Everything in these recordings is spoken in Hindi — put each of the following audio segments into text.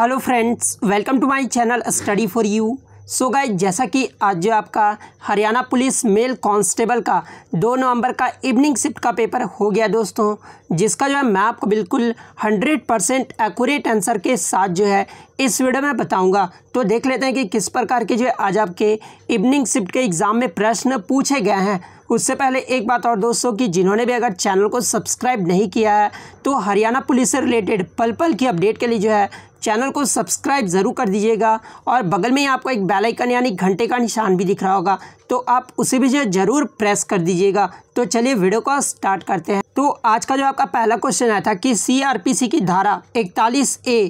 hello friends welcome to my channel study for you so guys जैसा कि आज जो आपका हरियाणा पुलिस मेल कांस्टेबल का दो नवंबर का इवनिंग शिफ्ट का पेपर हो गया दोस्तों जिसका जो है मैं आपको बिल्कुल हंड्रेड परसेंट एक्यूरेट आंसर के साथ जो है इस वीडियो में बताऊंगा तो देख लेते हैं कि किस प्रकार के जो है आज आपके इवनिंग शिफ्ट के एग्ज़ाम में प्रश्न पूछे गए हैं उससे पहले एक बात और दोस्तों कि जिन्होंने भी अगर चैनल को सब्सक्राइब नहीं किया है तो हरियाणा पुलिस से रिलेटेड पल पल की अपडेट के लिए जो है चैनल को सब्सक्राइब ज़रूर कर दीजिएगा और बगल में ही आपको एक बेल आइकन यानी घंटे का निशान भी दिख रहा होगा तो आप उसे भी जो ज़रूर प्रेस कर दीजिएगा तो चलिए वीडियो को स्टार्ट करते हैं तो आज का जो आपका पहला क्वेश्चन आया था कि सी की धारा इकतालीस ए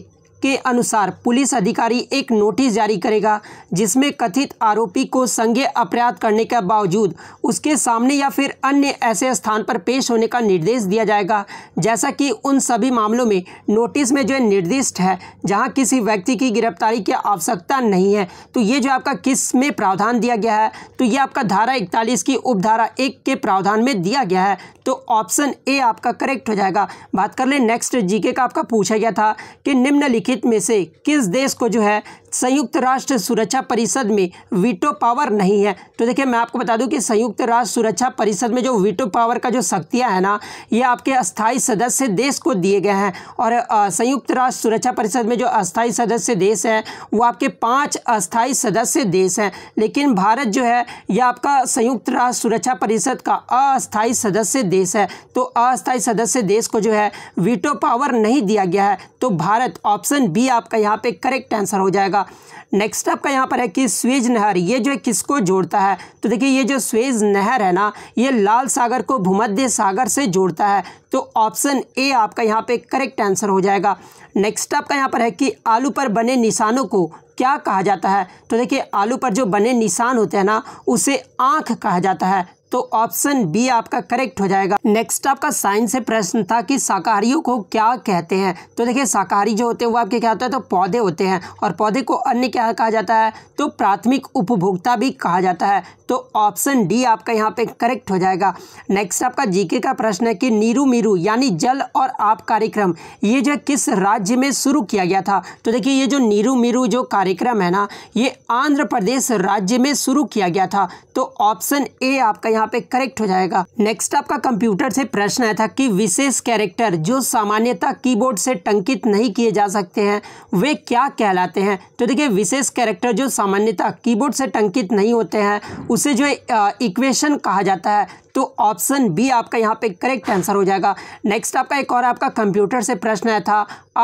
के अनुसार पुलिस अधिकारी एक नोटिस जारी करेगा जिसमें कथित आरोपी को संज्ञ अपराध करने के बावजूद उसके सामने या फिर अन्य ऐसे स्थान पर पेश होने का निर्देश दिया जाएगा जैसा कि उन सभी मामलों में नोटिस में जो है निर्दिष्ट है जहां किसी व्यक्ति की गिरफ्तारी की आवश्यकता नहीं है तो ये जो आपका किस में प्रावधान दिया गया है तो ये आपका धारा इकतालीस की उपधारा एक के प्रावधान में दिया गया है तो ऑप्शन ए आपका करेक्ट हो जाएगा बात कर ले नेक्स्ट जीके का आपका पूछा गया था कि निम्नलिखित निम्नलिखित में से किस देश को जो है संयुक्त राष्ट्र सुरक्षा परिषद में वीटो पावर नहीं है तो देखिए मैं आपको बता दूं कि संयुक्त राष्ट्र सुरक्षा परिषद में जो वीटो पावर का जो शक्तियाँ है ना ये आपके अस्थायी सदस्य देश को दिए गए हैं और संयुक्त राष्ट्र सुरक्षा परिषद में जो अस्थायी सदस्य देश हैं वो आपके पाँच अस्थायी सदस्य देश हैं लेकिन भारत जो है यह आपका संयुक्त राष्ट्र सुरक्षा परिषद का अस्थायी सदस्य देश है तो अस्थायी सदस्य देश को जो है वीटो पावर नहीं दिया गया है तो भारत ऑप्शन बी आपका यहाँ पर करेक्ट आंसर हो जाएगा होगा नेक्स्ट आपका यहाँ पर है कि स्वेज नहर ये जो है किसको जोड़ता है तो देखिए ये जो स्वेज नहर है ना ये लाल सागर को भूमध्य सागर से जोड़ता है तो ऑप्शन ए आपका यहाँ पे करेक्ट आंसर हो जाएगा नेक्स्ट आपका यहाँ पर है कि आलू पर बने निशानों को क्या कहा जाता है तो देखिए आलू पर जो बने निशान होते हैं ना उसे आँख कहा जाता है तो ऑप्शन बी आपका करेक्ट हो जाएगा नेक्स्ट आपका साइंस से प्रश्न था कि शाकाहारियों को क्या कहते हैं तो देखिए शाकाहारी जो होते हैं वो आपके क्या होता है तो पौधे होते हैं और पौधे को अन्य क्या कहा जाता है तो प्राथमिक उपभोक्ता भी कहा जाता है तो ऑप्शन डी आपका यहाँ पे करेक्ट हो जाएगा नेक्स्ट आपका जीके का प्रश्न है कि नीरू मीरू यानी जल और आप कार्यक्रम ये जो किस राज्य में शुरू किया गया था तो देखिए ये जो नीरू मीरू जो कार्यक्रम है ना ये आंध्र प्रदेश राज्य में शुरू किया गया था तो ऑप्शन ए आपका यहाँ यहाँ पे करेक्ट हो जाएगा नेक्स्ट आपका कंप्यूटर से प्रश्न आया था कि विशेष कैरेक्टर जो सामान्यता कीबोर्ड से टंकित नहीं किए जा सकते हैं वे क्या कहलाते हैं तो देखिए विशेष कैरेक्टर जो सामान्यता कीबोर्ड से टंकित नहीं होते हैं उसे जो इक्वेशन कहा जाता है तो ऑप्शन बी आपका यहाँ पे करेक्ट आंसर हो जाएगा नेक्स्ट आपका एक और आपका कंप्यूटर से प्रश्न आया था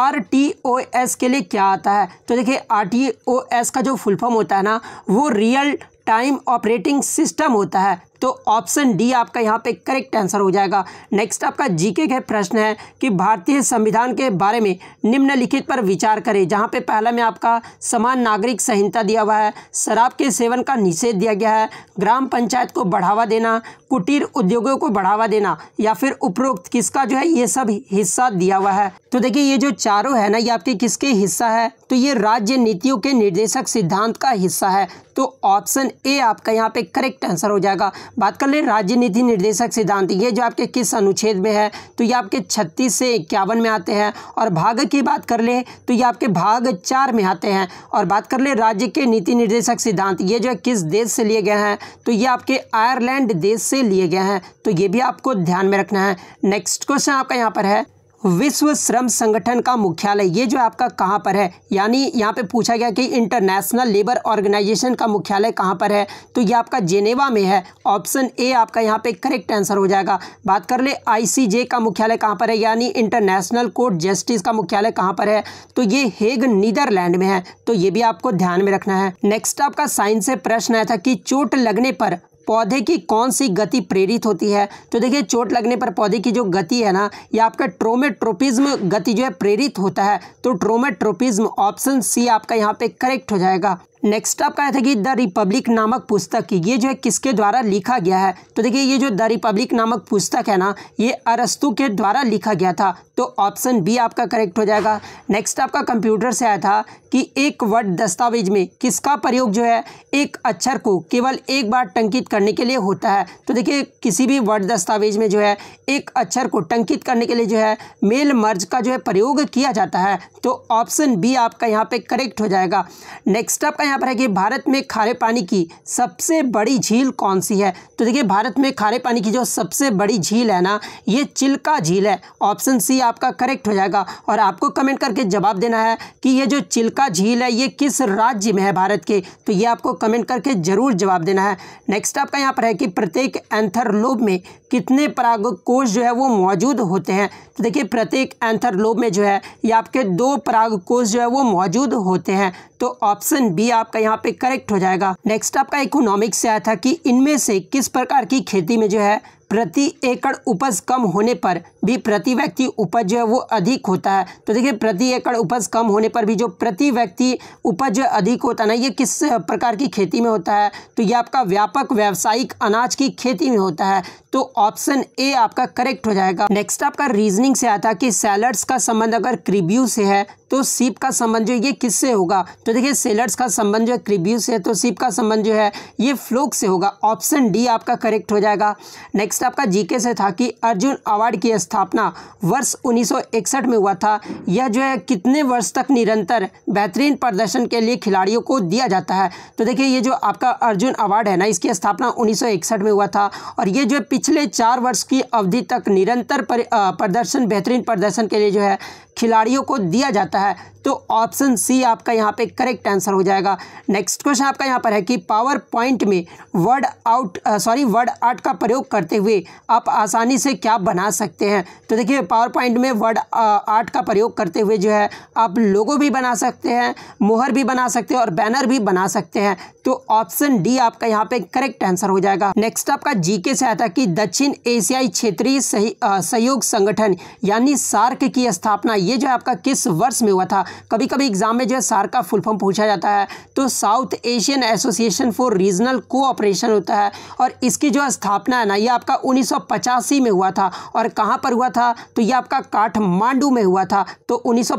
आर टी ओ एस के लिए क्या आता है तो देखिए आर टी ओ एस का जो फुल फॉर्म होता है ना वो रियल टाइम ऑपरेटिंग सिस्टम होता है तो ऑप्शन डी आपका यहाँ पे करेक्ट आंसर हो जाएगा नेक्स्ट आपका जीके का प्रश्न है कि भारतीय संविधान के बारे में निम्नलिखित पर विचार करें जहाँ पे पहला में आपका समान नागरिक संहिता दिया हुआ है शराब के सेवन का निषेध दिया गया है ग्राम पंचायत को बढ़ावा देना कुटीर उद्योगों को बढ़ावा देना या फिर उपरोक्त किसका जो है ये सब हिस्सा दिया हुआ है तो देखिए ये जो चारों है ना ये आपके किसके हिस्सा है तो ये राज्य नीतियों के निर्देशक सिद्धांत का हिस्सा है तो ऑप्शन ए आपका यहाँ पे करेक्ट आंसर हो जाएगा बात कर ले राजनीति निर्देशक सिद्धांत ये जो आपके किस अनुच्छेद में है तो ये आपके छत्तीस से इक्यावन में आते हैं और भाग की बात कर ले तो ये आपके भाग चार में आते हैं और बात कर ले राज्य के नीति निर्देशक सिद्धांत ये जो है किस देश से लिए गए हैं तो ये आपके आयरलैंड देश से लिए गए हैं तो ये भी आपको ध्यान में रखना है नेक्स्ट क्वेश्चन आपका यहाँ पर है विश्व श्रम संगठन का मुख्यालय ये जो आपका कहाँ पर है यानी यहाँ पे पूछा गया कि इंटरनेशनल लेबर ऑर्गेनाइजेशन का मुख्यालय कहाँ पर है तो ये आपका जेनेवा में है ऑप्शन ए आपका यहाँ पे करेक्ट आंसर हो जाएगा बात कर ले आईसीजे का मुख्यालय कहाँ पर है यानी इंटरनेशनल कोर्ट जस्टिस का मुख्यालय कहाँ पर है तो ये हेग नीदरलैंड में है तो ये भी आपको ध्यान में रखना है नेक्स्ट आपका साइंस से प्रश्न आया था कि चोट लगने पर पौधे की कौन सी गति प्रेरित होती है तो देखिए चोट लगने पर पौधे की जो गति है ना ये आपका ट्रोमेट्रोपिज्म गति जो है प्रेरित होता है तो ट्रोमेट्रोपिज्म ऑप्शन सी आपका यहाँ पे करेक्ट हो जाएगा नेक्स्ट आपका आया था कि द रिपब्लिक नामक पुस्तक ये जो है किसके द्वारा लिखा गया है तो देखिए ये जो द रिपब्लिक नामक पुस्तक है ना ये अरस्तु के द्वारा लिखा गया था तो ऑप्शन बी आपका करेक्ट हो जाएगा नेक्स्ट आपका कंप्यूटर से आया था कि एक वर्ड दस्तावेज में किसका प्रयोग जो है एक अक्षर को केवल एक बार टंकित करने के लिए होता है तो देखिए किसी भी वर्ड दस्तावेज में जो है एक अक्षर को टंकित करने के लिए जो है मेल मर्ज का जो है प्रयोग किया जाता है तो ऑप्शन बी आपका यहाँ पे करेक्ट हो जाएगा नेक्स्ट आपका यहाँ यहाँ पर है कि भारत में खारे पानी की सबसे बड़ी झील कौन सी है तो देखिए भारत में खारे पानी की जो सबसे बड़ी झील है ना ये चिल्का झील है ऑप्शन सी आपका करेक्ट हो जाएगा और आपको कमेंट करके जवाब देना है कि ये जो चिल्का झील है ये किस राज्य में है भारत के तो ये आपको कमेंट करके ज़रूर जवाब देना है नेक्स्ट आपका यहाँ पर है कि प्रत्येक एंथर लोब में कितने पराग कोष जो है वो मौजूद होते हैं तो देखिए प्रत्येक एंथर लोब में जो है ये आपके दो पराग कोष जो है वो मौजूद होते हैं तो ऑप्शन बी आपका यहाँ पे करेक्ट हो जाएगा नेक्स्ट आपका इकोनॉमिक्स से आया था कि इनमें से किस प्रकार की खेती में जो है प्रति एकड़ उपज कम होने पर भी प्रति व्यक्ति उपज जो है वो अधिक होता है तो देखिए प्रति एकड़ उपज कम होने पर भी जो प्रति व्यक्ति उपज अधिक होता है ना ये किस प्रकार की खेती में होता है तो ये आपका व्यापक व्यावसायिक अनाज की खेती में होता है तो ऑप्शन ए आपका करेक्ट हो जाएगा नेक्स्ट आपका रीजनिंग से आता है कि सैलड्स का संबंध अगर क्रिब्यू से है तो सीप का संबंध जो ये किससे होगा तो देखिए सेलर्स का संबंध जो है क्रिब्यू से है तो सीप का संबंध जो है ये फ्लोक से होगा ऑप्शन डी आपका करेक्ट हो जाएगा नेक्स्ट नेक्स्ट आपका जीके से था कि अर्जुन अवार्ड की स्थापना वर्ष 1961 में हुआ था यह जो है कितने वर्ष तक निरंतर बेहतरीन प्रदर्शन के लिए खिलाड़ियों को दिया जाता है तो देखिए ये जो आपका अर्जुन अवार्ड है ना इसकी स्थापना 1961 में हुआ था और ये जो है पिछले चार वर्ष की अवधि तक निरंतर प्रदर्शन बेहतरीन प्रदर्शन के लिए जो है खिलाड़ियों को दिया जाता है तो ऑप्शन सी आपका यहाँ पे करेक्ट आंसर हो जाएगा नेक्स्ट क्वेश्चन आपका यहाँ पर है कि पावर पॉइंट में word out sorry word art का प्रयोग करते हुए आप आसानी से क्या बना सकते हैं तो देखिए पावर पॉइंट में वर्ड आर्ट का प्रयोग करते हुए जो है आप लोगो भी बना सकते हैं मोहर भी बना सकते हैं और बैनर भी बना सकते हैं तो ऑप्शन डी आपका यहाँ पे करेक्ट आंसर हो जाएगा नेक्स्ट आपका जीके से आता की कि दक्षिण एशियाई क्षेत्रीय सहयोग संगठन यानी सार्क की स्थापना ये जो है आपका किस वर्ष में हुआ था कभी कभी एग्जाम में जो है सार का फुल फॉर्म पूछा जाता है तो South Asian Association for Regional Cooperation होता है और इसकी जो स्थापना है ना ये आपका उन्नीस में हुआ था और कहाँ पर हुआ था तो ये आपका काठमांडू में हुआ था तो उन्नीस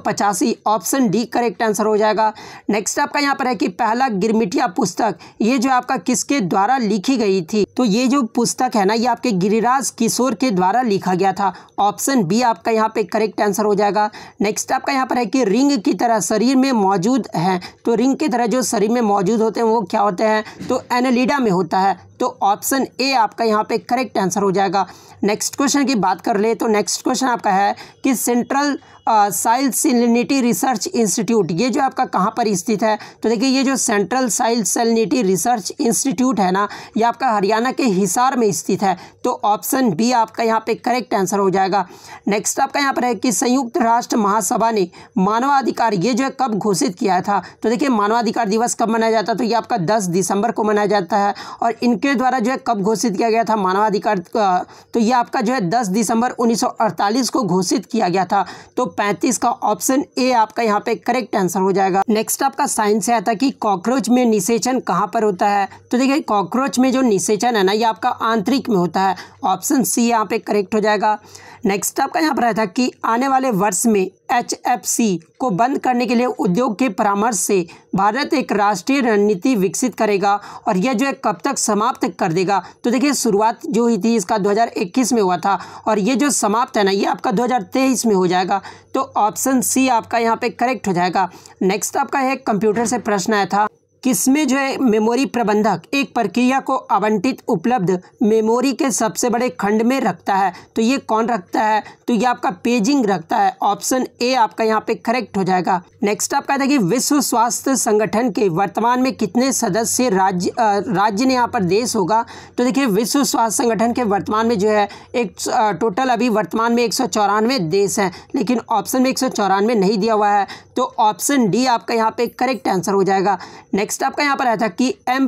ऑप्शन डी करेक्ट आंसर हो जाएगा नेक्स्ट आपका यहाँ पर है कि पहला गिरमिटिया पुस्तक ये जो आपका किसके द्वारा लिखी गई थी तो ये जो पुस्तक है ना ये आपके गिरिराज किशोर के द्वारा लिखा गया था ऑप्शन बी आपका यहाँ पे करेक्ट आंसर हो जाएगा नेक्स्ट आपका यहाँ पर है कि रिंग की तरह शरीर में मौजूद है तो रिंग की तरह जो शरीर में मौजूद होते हैं वो क्या होते हैं तो एनालिडा में होता है तो ऑप्शन ए आपका यहाँ पे करेक्ट आंसर हो जाएगा नेक्स्ट क्वेश्चन की बात कर ले तो नेक्स्ट क्वेश्चन आपका है कि central soil salinity research institute ये जो आपका कहाँ पर स्थित है तो देखिए ये जो central soil salinity research institute है ना ये आपका हरियाणा के हिसार में स्थित है तो ऑप्शन बी आपका यहाँ पे करेक्ट आंसर हो जाएगा नेक्स्ट आपका यहाँ पर है कि संयुक्त राष्ट्र महासभा ने मानवाधिकार ये जो है कब घोषित किया था तो देखिए मानवाधिकार दिवस कब मनाया जाता है तो ये आपका दस दिसंबर को मनाया जाता है और इनके द्वारा जो है कब घोषित किया गया था मानवाधिकार तो ये आपका जो है दस दिसंबर उन्नीस को घोषित किया गया था तो पैंतीस का ऑप्शन ए आपका यहाँ पे करेक्ट आंसर हो जाएगा नेक्स्ट आपका साइंस से आता कि कॉकरोच में निषेचन कहाँ पर होता है तो देखिए कॉकरोच में जो निषेचन है ना ये आपका आंतरिक में होता है ऑप्शन सी यहाँ पे करेक्ट हो जाएगा नेक्स्ट आपका यहाँ पर रहता कि आने वाले वर्ष में सी को बंद करने के लिए उद्योग के परामर्श से भारत एक राष्ट्रीय रणनीति विकसित करेगा और यह जो है कब तक समाप्त कर देगा तो देखिए शुरुआत जो हुई थी इसका 2021 में हुआ था और ये जो समाप्त है ना ये आपका 2023 में हो जाएगा तो ऑप्शन सी आपका यहाँ पे करेक्ट हो जाएगा नेक्स्ट आपका है कंप्यूटर से प्रश्न आया था किसमें जो है मेमोरी प्रबंधक एक प्रक्रिया को आवंटित उपलब्ध मेमोरी के सबसे बड़े खंड में रखता है तो ये कौन रखता है तो ये आपका पेजिंग रखता है ऑप्शन ए आपका यहाँ पे करेक्ट हो जाएगा नेक्स्ट आपका देखिए विश्व स्वास्थ्य संगठन के वर्तमान में कितने सदस्य राज्य राज्य ने यहाँ पर देश होगा तो देखिए विश्व स्वास्थ्य संगठन के वर्तमान में जो है एक टोटल अभी वर्तमान में एक देश हैं लेकिन ऑप्शन में एक नहीं दिया हुआ है तो ऑप्शन डी आपका यहाँ पे करेक्ट आंसर हो जाएगा नेक्स्ट नेक्स्ट आपका यहाँ पर आया था कि एम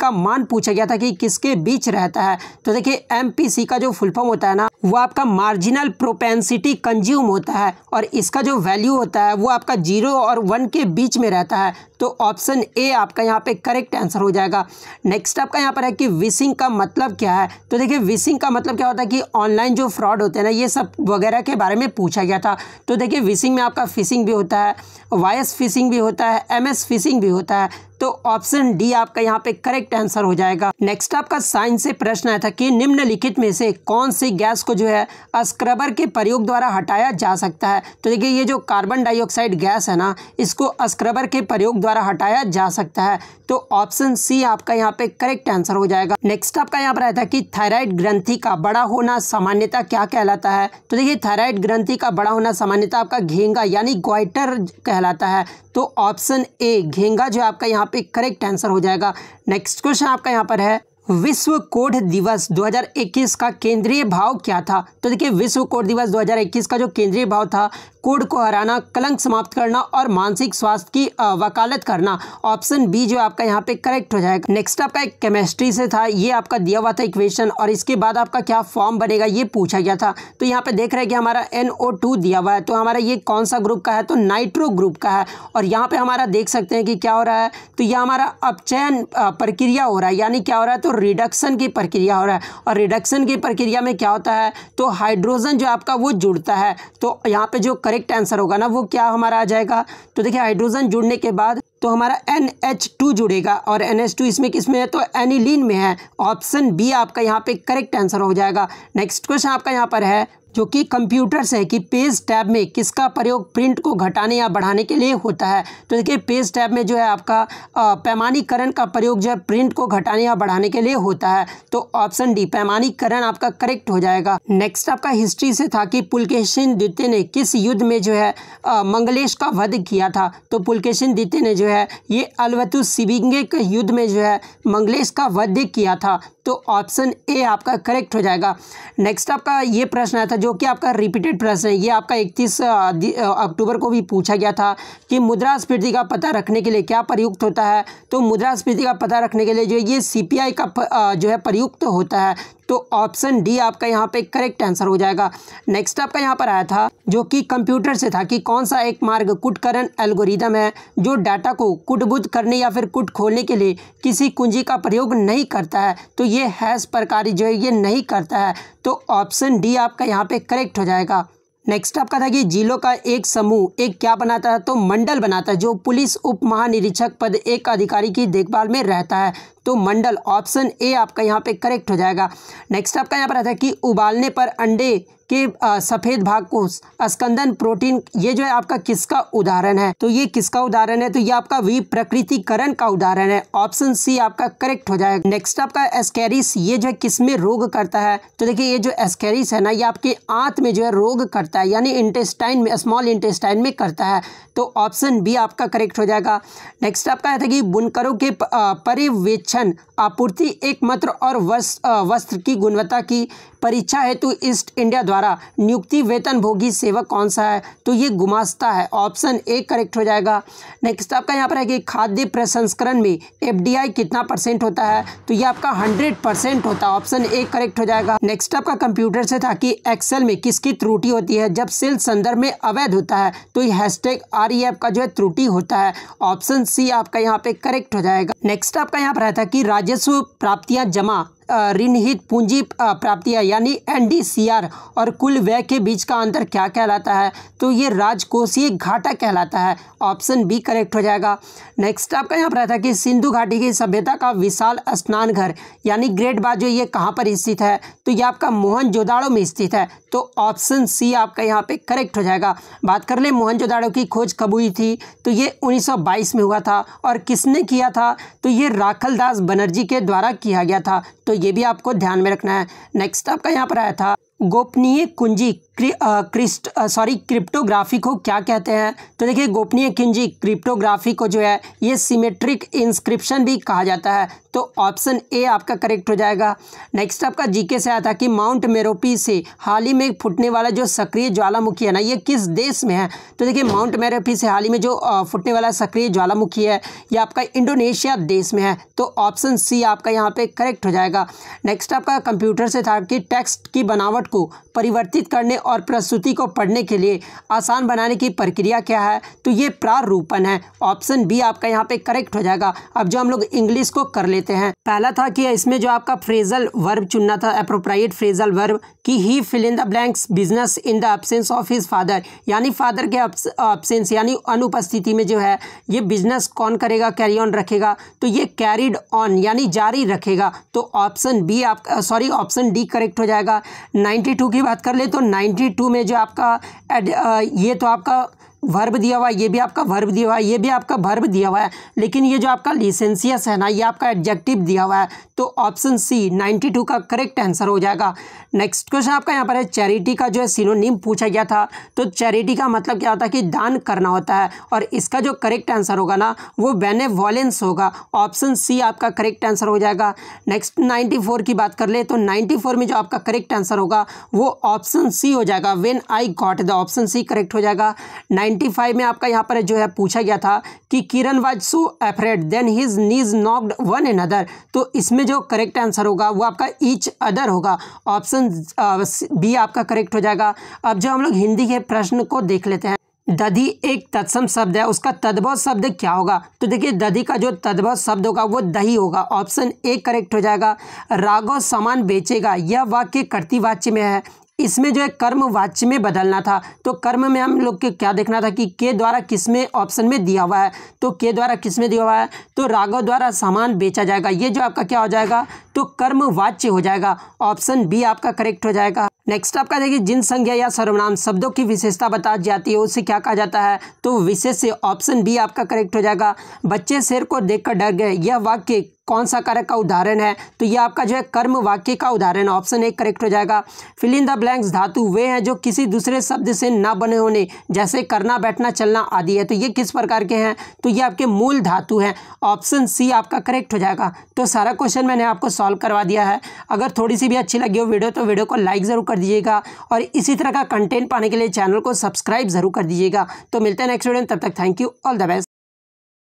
का मान पूछा गया था कि किसके बीच रहता है तो देखिए एम का जो फुल फॉर्म होता है ना वो आपका मार्जिनल प्रोपेंसिटी कंज्यूम होता है और इसका जो वैल्यू होता है वो आपका जीरो और वन के बीच में रहता है तो ऑप्शन ए आपका यहाँ पे करेक्ट आंसर हो जाएगा नेक्स्ट आपका यहाँ पर है कि विसिंग का मतलब क्या है तो देखिए विसिंग का मतलब क्या होता है कि ऑनलाइन जो फ्रॉड होते हैं ना ये सब वगैरह के बारे में पूछा गया था तो देखिए विसिंग में आपका फिशिंग भी होता है वायस फिशिंग भी होता है एम फिशिंग भी होता है तो ऑप्शन डी आपका यहाँ पे करेक्ट आंसर हो जाएगा नेक्स्ट आपका साइंस से प्रश्न आया था कि निम्नलिखित में से कौन सी गैस को जो है स्क्रबर के प्रयोग द्वारा हटाया जा सकता है तो देखिए ये जो कार्बन डाइऑक्साइड गैस है ना इसको स्क्रबर के प्रयोग द्वारा हटाया जा सकता है तो ऑप्शन सी आपका यहाँ पे करेक्ट आंसर हो जाएगा नेक्स्ट आपका यहाँ पर आया था कि थायराइड ग्रंथि का बड़ा होना सामान्यता क्या कहलाता है तो देखिए थायराइड ग्रंथि का बड़ा होना सामान्यता आपका घेंगा यानी ग्वाइटर कहलाता है तो ऑप्शन ए घेंगा जो आपका यहाँ पे करेक्ट आंसर हो जाएगा नेक्स्ट क्वेश्चन आपका यहाँ पर है विश्व कोड दिवस 2021 का केंद्रीय भाव क्या था तो देखिए विश्व कोड दिवस 2021 का जो केंद्रीय भाव था कोड को हराना कलंक समाप्त करना और मानसिक स्वास्थ्य की वकालत करना ऑप्शन बी जो आपका यहाँ पे करेक्ट हो जाएगा नेक्स्ट आपका एक केमिस्ट्री से था ये आपका दिया हुआ था इक्वेशन और इसके बाद आपका क्या फॉर्म बनेगा ये पूछा गया था तो यहाँ पे देख रहे हैं कि हमारा एन दिया हुआ है तो हमारा ये कौन सा ग्रुप का है तो नाइट्रो ग्रुप का है और यहाँ पर हमारा देख सकते हैं कि क्या हो रहा है तो यह हमारा अपचयन प्रक्रिया हो रहा है यानी क्या हो रहा है तो और रिडक्शन की प्रक्रिया हो रहा है और रिडक्शन की प्रक्रिया में क्या होता है तो हाइड्रोजन जो आपका वो जुड़ता है तो यहाँ पे जो करेक्ट आंसर होगा ना वो क्या हमारा आ जाएगा तो देखिए हाइड्रोजन जुड़ने के बाद तो हमारा एन एच टू जुड़ेगा और एन एच टू इसमें किस में है तो एनिलीन में है ऑप्शन बी आपका यहाँ पे करेक्ट आंसर हो जाएगा नेक्स्ट क्वेश्चन आपका यहाँ पर है जो कि कंप्यूटर्स है कि पेज टैब में किसका प्रयोग प्रिंट को घटाने या बढ़ाने के लिए होता है तो देखिए पेज टैब में जो है आपका पैमानीकरण का प्रयोग जो है प्रिंट को घटाने या बढ़ाने के लिए होता है तो ऑप्शन डी पैमानीकरण आपका करेक्ट हो जाएगा नेक्स्ट आपका हिस्ट्री से था कि पुलकेशन द्वितीय ने किस युद्ध में जो है मंगलेश का वध किया था तो पुलकेशन द्वितीय ने जो है ये अलवतु सिबिंगे के युद्ध में जो है मंगलेश का वध किया था तो ऑप्शन ए आपका करेक्ट हो जाएगा नेक्स्ट आपका ये प्रश्न आया था जो कि आपका रिपीटेड प्रश्न है ये आपका इकतीस अक्टूबर को भी पूछा गया था कि मुद्रास्फीति का पता रखने के लिए क्या प्रयुक्त होता है तो मुद्रास्फीति का पता रखने के लिए जो ये सी का जो है प्रयुक्त होता है तो ऑप्शन डी आपका यहाँ पे करेक्ट आंसर हो जाएगा नेक्स्ट आपका यहाँ पर आया था जो कि कंप्यूटर से था कि कौन सा एक मार्ग कुटकरण एल्गोरिदम है जो डाटा को कुटबुद्ध करने या फिर कुट खोलने के लिए किसी कुंजी का प्रयोग नहीं करता है तो ये हैस प्रकार जो है ये नहीं करता है तो ऑप्शन डी आपका यहाँ पे करेक्ट हो जाएगा नेक्स्ट आपका था कि जिलों का एक समूह एक क्या बनाता है तो मंडल बनाता है जो पुलिस उप महानिरीक्षक पद एक अधिकारी की देखभाल में रहता है तो मंडल ऑप्शन ए आपका यहाँ पे करेक्ट हो जाएगा नेक्स्ट आपका यहाँ पर आता है कि उबालने पर अंडे के सफ़ेद भाग को स्कंदन प्रोटीन ये जो है आपका किसका उदाहरण है तो ये किसका उदाहरण है तो ये आपका प्रकृतिकरण का उदाहरण है ऑप्शन सी आपका करेक्ट हो जाएगा नेक्स्ट आपका एस्केरिस ये जो है किस में रोग करता है तो देखिए ये जो एस्केरिस है ना ये आपके आंत में जो है रोग करता है यानी इंटेस्टाइन में स्मॉल इंटेस्टाइन में करता है तो ऑप्शन बी आपका करेक्ट हो जाएगा नेक्स्ट आपका है कि बुनकरों के परिवेक्ष शिक्षण आपूर्ति एकमात्र और वस्त्र की गुणवत्ता की परीक्षा हेतु तो ईस्ट इंडिया द्वारा नियुक्ति वेतन भोगी सेवक कौन सा है तो ये गुमास्ता है ऑप्शन ए करेक्ट हो जाएगा नेक्स्ट आपका यहाँ पर है कि खाद्य प्रसंस्करण में एफ कितना परसेंट होता है तो ये आपका हंड्रेड परसेंट होता है ऑप्शन ए करेक्ट हो जाएगा नेक्स्ट आपका कंप्यूटर से था कि एक्सेल में किसकी त्रुटि होती है जब सेल संदर्भ में अवैध होता है तो ये हैशटैग आर ई का जो है त्रुटि होता है ऑप्शन सी आपका यहाँ पे करेक्ट हो जाएगा नेक्स्ट आपका यहाँ पर रहता है कि राजस्व प्राप्तियां जमा ऋणहित पूंजी प्राप्तियां यानी एनडीसीआर और कुल व्यय के बीच का अंतर क्या कहलाता है तो ये राजकोषीय घाटा कहलाता है ऑप्शन बी करेक्ट हो जाएगा नेक्स्ट आपका यहाँ पर आया था कि सिंधु घाटी की सभ्यता का विशाल स्नान घर यानी ग्रेट बाजो ये कहाँ पर स्थित है तो ये आपका मोहन जोदाड़ो में स्थित है तो ऑप्शन सी आपका यहाँ पर करेक्ट हो जाएगा बात कर ले मोहन जोदाड़ो की खोज कब हुई थी तो ये उन्नीस में हुआ था और किसने किया था तो ये राखल दास बनर्जी के द्वारा किया गया था तो ये भी आपको ध्यान में रखना है नेक्स्ट आपका यहाँ पर आया था गोपनीय कुंजी क्रिस्ट सॉरी क्रिप्टोग्राफी को क्या कहते हैं तो देखिए गोपनीय किंजी क्रिप्टोग्राफी को जो है ये सिमेट्रिक इंस्क्रिप्शन भी कहा जाता है तो ऑप्शन ए आपका करेक्ट हो जाएगा नेक्स्ट आपका जीके से आया था कि माउंट मेरोपी से हाल ही में फूटने वाला जो सक्रिय ज्वालामुखी है ना ये किस देश में है तो देखिए माउंट मेरोपी से हाल ही में जो फूटने वाला सक्रिय ज्वालामुखी है ये आपका इंडोनेशिया देश में है तो ऑप्शन सी आपका यहाँ पे करेक्ट हो जाएगा नेक्स्ट आपका कंप्यूटर से था कि टेक्स्ट की बनावट को परिवर्तित करने और प्रस्तुति को पढ़ने के लिए आसान बनाने की प्रक्रिया क्या है तो ये प्रारूपण है ऑप्शन बी आपका यहाँ पे करेक्ट हो जाएगा अब जो हम लोग इंग्लिश को कर लेते हैं पहला था कि इसमें जो आपका फ्रेजल वर्ब चुनना था अप्रोप्राइट फ्रेजल वर्ब कि he fill in the blanks business in the absence of his father यानी फादर के एबसेंस यानी अनुपस्थिति में जो है ये बिजनेस कौन करेगा कैरी ऑन रखेगा तो ये कैरिड ऑन यानी जारी रखेगा तो ऑप्शन बी आप सॉरी ऑप्शन डी करेक्ट हो जाएगा 92 की बात कर ले तो ट्वेंटी टू में जो आपका ये तो आपका वर्ब दिया हुआ है ये भी आपका वर्ब दिया हुआ है ये भी आपका वर्ब दिया हुआ है लेकिन ये जो आपका लिसेंसियस है ना ये आपका एडजेक्टिव दिया हुआ है तो ऑप्शन सी 92 का करेक्ट आंसर हो जाएगा नेक्स्ट क्वेश्चन आपका यहाँ पर है चैरिटी का जो है सिनोनिम पूछा गया था तो चैरिटी का मतलब क्या होता है कि दान करना होता है और इसका जो करेक्ट आंसर होगा ना वो बेने वॉलेंस होगा ऑप्शन सी आपका करेक्ट आंसर हो जाएगा नेक्स्ट नाइन्टी की बात कर ले तो नाइन्टी में जो आपका करेक्ट आंसर होगा वो ऑप्शन सी हो जाएगा when I got the option C correct हो जाएगा नाइन 95 में आपका यहाँ पर जो है पूछा गया था कि Kiran was so afraid then his knees knocked one another तो इसमें जो करेक्ट आंसर होगा वो आपका ईच अदर होगा ऑप्शन बी uh, आपका करेक्ट हो जाएगा अब जो हम लोग हिंदी के प्रश्न को देख लेते हैं दधि एक तत्सम शब्द है उसका तद्भव शब्द क्या होगा तो देखिए दधि का जो तद्भव शब्द होगा वो दही होगा ऑप्शन ए करेक्ट हो जाएगा राघव सामान बेचेगा यह वाक्य कर्तिवाच्य में है इसमें जो है कर्म वाच्य में बदलना था तो कर्म में हम लोग के क्या देखना था कि के द्वारा किसमें ऑप्शन में दिया हुआ है तो के द्वारा किसमें दिया हुआ है तो राघव द्वारा सामान बेचा जाएगा ये जो आपका क्या हो जाएगा तो कर्म वाच्य हो जाएगा ऑप्शन बी आपका करेक्ट हो जाएगा नेक्स्ट आपका देखिए जिन संज्ञा या सर्वनाम शब्दों की विशेषता बता जाती है उसे क्या कहा जाता है तो विशेष से ऑप्शन बी आपका करेक्ट हो जाएगा बच्चे शेर को देखकर डर गए यह वाक्य कौन सा कारक का उदाहरण है तो यह आपका जो है कर्म वाक्य का उदाहरण ऑप्शन ए करेक्ट हो जाएगा फिल इन द ब्लैंक्स धातु वे हैं जो किसी दूसरे शब्द से ना बने होने जैसे करना बैठना चलना आदि है तो ये किस प्रकार के हैं तो ये आपके मूल धातु हैं ऑप्शन सी आपका करेक्ट हो जाएगा तो सारा क्वेश्चन मैंने आपको सॉल्व करवा दिया है अगर थोड़ी सी भी अच्छी लगी हो वीडियो तो वीडियो को लाइक ज़रूर कर दीजिएगा और इसी तरह का कंटेंट पाने के लिए चैनल को सब्सक्राइब ज़रूर कर दीजिएगा तो मिलते हैं नेक्स्ट वीडियो में तब तक thank you all the best